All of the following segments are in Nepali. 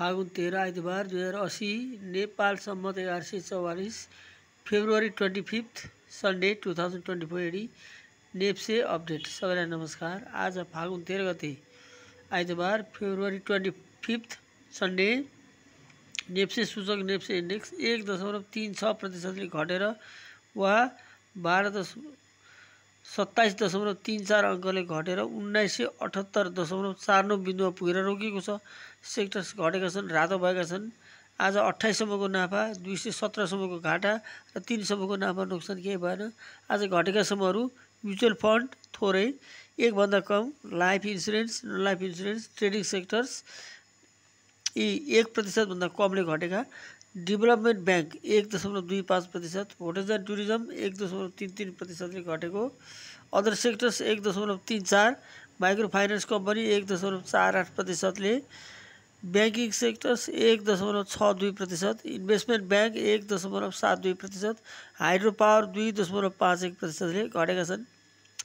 फागुन तेह्र आइतबार दुई हजार असी नेपाल सम्मत एघार सय चौवालिस February twenty fifth Sunday two thousand twenty four AD NEPSE update सबैलाई नमस्कार आज फागुन तेह्र गते आइतबार February twenty fifth Sunday NEPSE सूचक नेप्से इन्डेक्स एक दशमलव तिन छ प्रतिशतले घटेर वा बाह्र दश सत्ताइस दशमलव तिन चार अङ्कले घटेर उन्नाइस सय अठहत्तर दशमलव चार नौ बिन्दुमा पुगेर रोकिएको छ सेक्टर्स घटेका छन् रातो भएका छन् आज अठाइससम्मको नाफा दुई सय सत्रसम्मको घाटा र तिनसम्मको नाफा नोक्सान केही भएन आज घटेका समूहहरू म्युचुअल फन्ड थोरै एकभन्दा कम life insurance non life insurance trading sectors यी एक प्रतिशतभन्दा कमले घटेका डेभलपमेन्ट ब्याङ्क एक दशमलव दुई पाँच प्रतिशत होटल्स एन्ड टुरिज्म एक दशमलव तिन तिन प्रतिशतले घटेको अदर सेक्टर्स एक दशमलव तिन चार माइक्रो फाइनेन्स कम्पनी एक दशमलव चार आठ प्रतिशतले ब्याङ्किङ सेक्टर्स एक दशमलव छ दुई प्रतिशत इन्भेस्टमेन्ट ब्याङ्क एक दशमलव सात दुई प्रतिशत हाइड्रो पावर दुई दशमलव पाँच एक प्रतिशतले घटेका छन्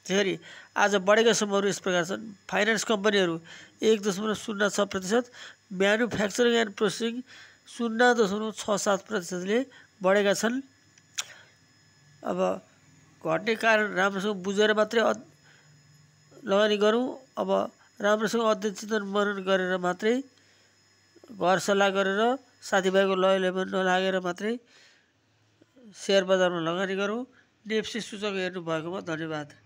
त्यसरी आज बढेका समूहहरू यस प्रकार छन् फाइनेन्स कम्पनीहरू एक दशमलव शून्य छ प्रतिशत म्यानुफ्याक्चरिङ एन्ड प्रोसेसिङ शून्य दशमलव छ सात प्रतिशतले बढेका छन् अब घट्ने कारण राम्रोसँग बुझेर मात्रै लगानी गरौँ अब राम्रोसँग अध्ययन चिन्तन मनन गरेर मात्रै घर सल्लाह गरेर साथीभाइको लय लयमा नलागेर मात्रै सेयर बजारमा लगानी गरौँ नेप्से सूचक हेर्नुभएकोमा धन्यवाद